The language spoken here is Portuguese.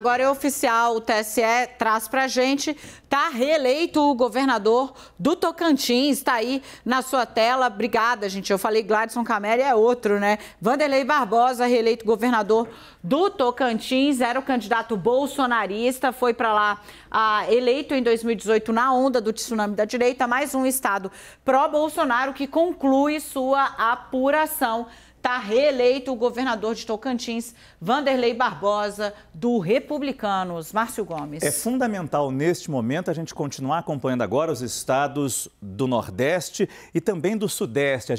Agora é oficial, o TSE traz pra gente, tá reeleito o governador do Tocantins, tá aí na sua tela. Obrigada, gente. Eu falei Gladson Camério é outro, né? Vanderlei Barbosa, reeleito governador do Tocantins, era o candidato bolsonarista, foi para lá ah, eleito em 2018 na onda do tsunami da direita, mais um estado pró-Bolsonaro que conclui sua apuração está reeleito o governador de Tocantins, Vanderlei Barbosa, do Republicanos, Márcio Gomes. É fundamental neste momento a gente continuar acompanhando agora os estados do Nordeste e também do Sudeste.